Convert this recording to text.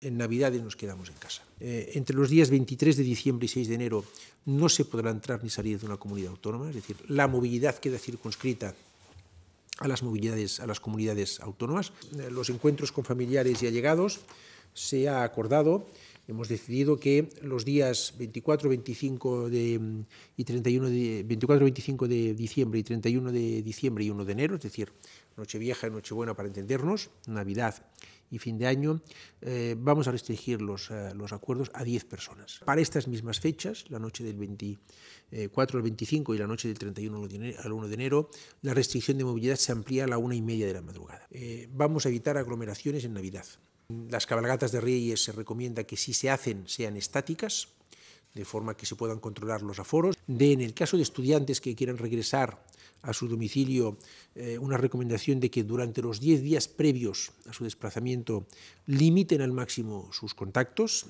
en Navidades nos quedamos en casa. Eh, entre los días 23 de diciembre y 6 de enero no se podrá entrar ni salir de una comunidad autónoma, es decir, la movilidad queda circunscrita a las movilidades, a las comunidades autónomas. Eh, los encuentros con familiares y allegados se ha acordado, hemos decidido que los días 24, 25 de, y 31 de, 24, 25 de diciembre y 31 de diciembre y 1 de enero, es decir, vieja y Nochebuena para entendernos, Navidad y fin de año, eh, vamos a restringir los, eh, los, acuerdos a 10 personas. Para estas mismas fechas, la noche del 24 al 25 y la noche del 31 al 1 de enero, la restricción de movilidad se amplía a la una y media de la madrugada. Eh, vamos a evitar aglomeraciones en Navidad. Las cabalgatas de Reyes se recomienda que si se hacen sean estáticas, de forma que se puedan controlar los aforos. De en el caso de estudiantes que quieran regresar a su domicilio eh, una recomendación de que durante los 10 días previos a su desplazamiento limiten al máximo sus contactos.